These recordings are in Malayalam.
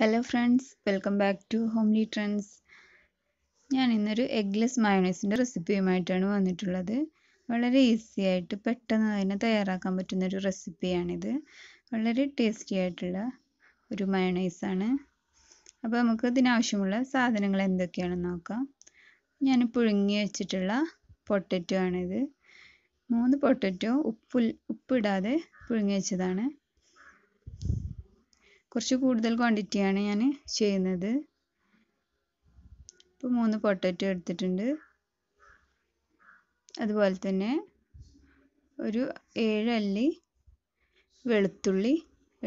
hello friends welcome back to Homely Trends ഞാൻ ഇന്നൊരു എഗ്ലെസ് മയോണൈസിൻ്റെ റെസിപ്പിയുമായിട്ടാണ് വന്നിട്ടുള്ളത് വളരെ ഈസി ആയിട്ട് പെട്ടെന്ന് തന്നെ തയ്യാറാക്കാൻ പറ്റുന്ന ഒരു റെസിപ്പിയാണിത് വളരെ ടേസ്റ്റി ആയിട്ടുള്ള ഒരു മയോണൈസാണ് അപ്പോൾ നമുക്ക് ഇതിനാവശ്യമുള്ള സാധനങ്ങൾ എന്തൊക്കെയാണെന്ന് നോക്കാം ഞാൻ പുഴുങ്ങി വെച്ചിട്ടുള്ള പൊട്ടറ്റോ ആണിത് മൂന്ന് പൊട്ടറ്റോ ഉപ്പ് ഉപ്പിടാതെ പുഴുങ്ങി വെച്ചതാണ് കുറച്ച് കൂടുതൽ ക്വാണ്ടിറ്റിയാണ് ഞാൻ ചെയ്യുന്നത് ഇപ്പോൾ മൂന്ന് പൊട്ടറ്റോ എടുത്തിട്ടുണ്ട് അതുപോലെ തന്നെ ഒരു ഏഴല്ലി വെളുത്തുള്ളി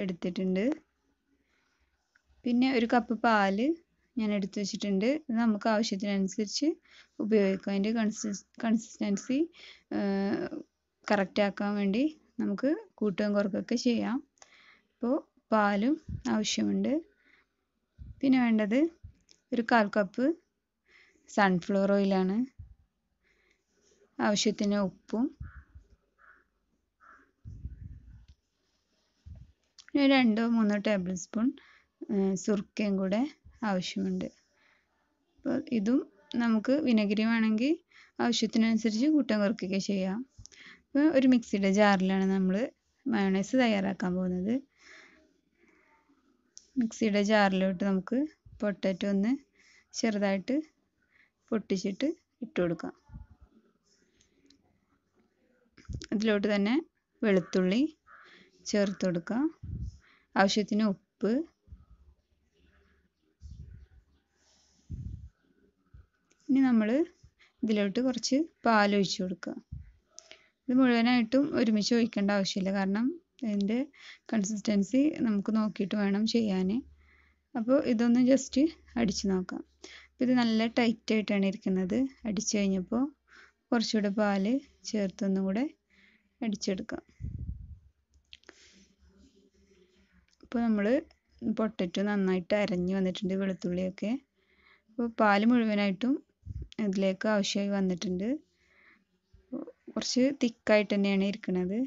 എടുത്തിട്ടുണ്ട് പിന്നെ ഒരു കപ്പ് പാല് ഞാൻ എടുത്തു വെച്ചിട്ടുണ്ട് ഇത് നമുക്ക് ആവശ്യത്തിനനുസരിച്ച് ഉപയോഗിക്കാം അതിൻ്റെ കൺസിസ് കൺസിസ്റ്റൻസി കറക്റ്റാക്കാൻ വേണ്ടി നമുക്ക് കൂട്ടുകയും കുറക്കുകയൊക്കെ ചെയ്യാം അപ്പോൾ പാലും ആവശ്യമുണ്ട് പിന്നെ വേണ്ടത് ഒരു കാൽ കപ്പ് സൺഫ്ലവർ ഓയിലാണ് ആവശ്യത്തിന് ഉപ്പും രണ്ടോ മൂന്നോ ടേബിൾ സ്പൂൺ സുർക്കയും കൂടെ ആവശ്യമുണ്ട് അപ്പോൾ ഇതും നമുക്ക് വിനഗിരി വേണമെങ്കിൽ ആവശ്യത്തിനനുസരിച്ച് കൂട്ടം കുറയ്ക്കുകയൊക്കെ ചെയ്യാം അപ്പോൾ ഒരു മിക്സിയുടെ ജാറിലാണ് നമ്മൾ മയോണൈസ് തയ്യാറാക്കാൻ പോകുന്നത് മിക്സിയുടെ ജാറിലോട്ട് നമുക്ക് പൊട്ടറ്റോ ഒന്ന് ചെറുതായിട്ട് പൊട്ടിച്ചിട്ട് ഇട്ട് കൊടുക്കാം അതിലോട്ട് തന്നെ വെളുത്തുള്ളി ചേർത്ത് കൊടുക്കുക ആവശ്യത്തിന് ഉപ്പ് ഇനി നമ്മൾ ഇതിലോട്ട് കുറച്ച് പാൽ ഒഴിച്ചു കൊടുക്കുക ഇത് മുഴുവനായിട്ടും ഒരുമിച്ച് ഒഴിക്കേണ്ട ആവശ്യമില്ല കാരണം ഇതിൻ്റെ കൺസിസ്റ്റൻസി നമുക്ക് നോക്കിയിട്ട് വേണം ചെയ്യാൻ അപ്പോൾ ഇതൊന്ന് ജസ്റ്റ് അടിച്ച് നോക്കാം ഇത് നല്ല ടൈറ്റ് ആയിട്ടാണ് ഇരിക്കുന്നത് അടിച്ച് കഴിഞ്ഞപ്പോൾ കുറച്ചുകൂടെ പാല് ചേർത്തൊന്നും കൂടെ അടിച്ചെടുക്കാം ഇപ്പോൾ നമ്മൾ പൊട്ടറ്റ് നന്നായിട്ട് അരഞ്ഞ് വന്നിട്ടുണ്ട് വെളുത്തുള്ളിയൊക്കെ അപ്പോൾ പാല് മുഴുവനായിട്ടും ഇതിലേക്ക് ആവശ്യമായി വന്നിട്ടുണ്ട് കുറച്ച് തിക്കായിട്ട് തന്നെയാണ് ഇരിക്കുന്നത്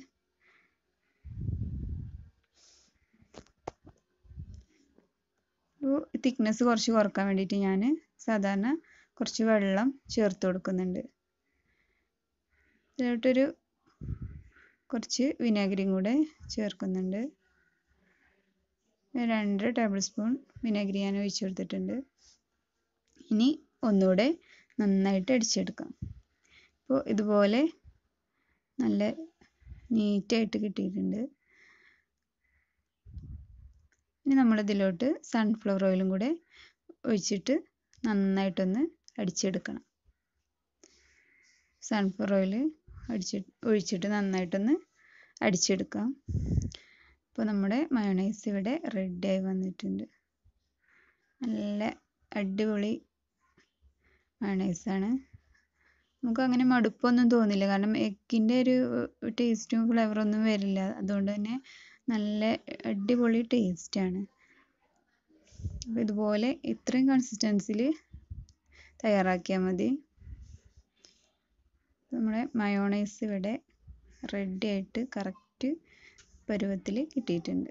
തിക്നെസ് കുറച്ച് കുറക്കാൻ വേണ്ടിയിട്ട് ഞാൻ സാധാരണ കുറച്ച് വെള്ളം ചേർത്ത് കൊടുക്കുന്നുണ്ട് ഇതിലോട്ടൊരു കുറച്ച് വിനാഗിരിയും കൂടെ ചേർക്കുന്നുണ്ട് രണ്ടര ടേബിൾ സ്പൂൺ വിനാഗിരി ഞാൻ ഒഴിച്ചു കൊടുത്തിട്ടുണ്ട് ഇനി ഒന്നുകൂടെ നന്നായിട്ട് അടിച്ചെടുക്കാം അപ്പോൾ ഇതുപോലെ നല്ല നീറ്റായിട്ട് കിട്ടിയിട്ടുണ്ട് ഇനി നമ്മളിതിലോട്ട് സൺഫ്ലവർ ഓയിലും കൂടെ ഒഴിച്ചിട്ട് നന്നായിട്ടൊന്ന് അടിച്ചെടുക്കണം സൺഫ്ലവർ ഓയിൽ അടിച്ച് ഒഴിച്ചിട്ട് നന്നായിട്ടൊന്ന് അടിച്ചെടുക്കാം അപ്പോൾ നമ്മുടെ മയോണൈസ് ഇവിടെ റെഡിയായി വന്നിട്ടുണ്ട് നല്ല അടിപൊളി മയോണൈസാണ് നമുക്ക് അങ്ങനെ മടുപ്പൊന്നും തോന്നില്ല കാരണം എഗ്ഗിൻ്റെ ഒരു ടേസ്റ്റും ഫ്ലേവറൊന്നും വരില്ല അതുകൊണ്ട് തന്നെ നല്ല അടിപൊളി ടേസ്റ്റാണ് അപ്പോൾ ഇതുപോലെ ഇത്രയും കൺസിസ്റ്റൻസിൽ തയ്യാറാക്കിയാൽ മതി നമ്മുടെ മയോണൈസ് ഇവിടെ റെഡി ആയിട്ട് കറക്റ്റ് പരുവത്തിൽ കിട്ടിയിട്ടുണ്ട്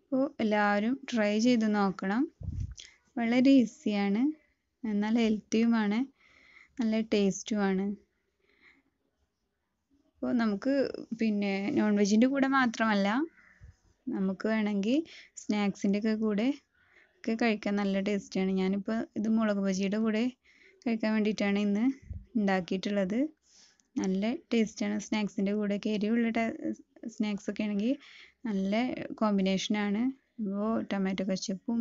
അപ്പോൾ എല്ലാവരും ട്രൈ ചെയ്ത് നോക്കണം വളരെ ഈസിയാണ് എന്നാൽ ഹെൽത്തിയുമാണ് നല്ല ആണ് അപ്പോൾ നമുക്ക് പിന്നെ നോൺ വെജിൻ്റെ കൂടെ മാത്രമല്ല നമുക്ക് വേണമെങ്കിൽ സ്നാക്സിൻ്റെ ഒക്കെ കൂടെ ഒക്കെ കഴിക്കാൻ നല്ല ടേസ്റ്റാണ് ഞാനിപ്പോൾ ഇത് മുളക് ബജിയുടെ കൂടെ കഴിക്കാൻ വേണ്ടിയിട്ടാണ് ഇന്ന് ഉണ്ടാക്കിയിട്ടുള്ളത് നല്ല ടേസ്റ്റാണ് സ്നാക്സിൻ്റെ ഒക്കെ എരിവുള്ള സ്നാക്സ് ഒക്കെ ആണെങ്കിൽ നല്ല കോമ്പിനേഷനാണ് അപ്പോൾ ടൊമാറ്റോ കച്ചപ്പും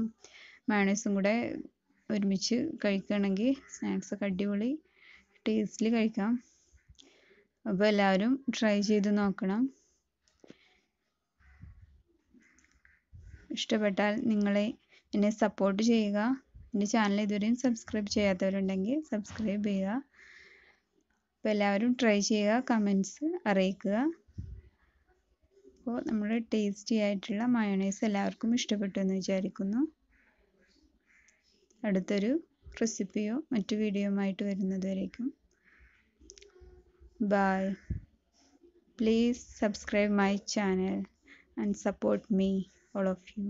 മയണൈസും കൂടെ ഒരുമിച്ച് കഴിക്കുകയാണെങ്കിൽ ഒക്കെ അടിപൊളി ടേസ്റ്റിൽ കഴിക്കാം അപ്പോൾ എല്ലാവരും ട്രൈ ചെയ്ത് നോക്കണം ഇഷ്ടപ്പെട്ടാൽ നിങ്ങളെ എന്നെ സപ്പോർട്ട് ചെയ്യുക എൻ്റെ ചാനൽ ഇതുവരെയും സബ്സ്ക്രൈബ് ചെയ്യാത്തവരുണ്ടെങ്കിൽ സബ്സ്ക്രൈബ് ചെയ്യുക അപ്പോൾ എല്ലാവരും ട്രൈ ചെയ്യുക കമൻസ് അറിയിക്കുക അപ്പോൾ നമ്മുടെ ടേസ്റ്റി ആയിട്ടുള്ള മയോണൈസ് എല്ലാവർക്കും ഇഷ്ടപ്പെട്ടു എന്ന് വിചാരിക്കുന്നു അടുത്തൊരു റെസിപ്പിയോ മറ്റു വീഡിയോയുമായിട്ട് വരുന്നത് വരേക്കും bye please subscribe my channel and support me all of U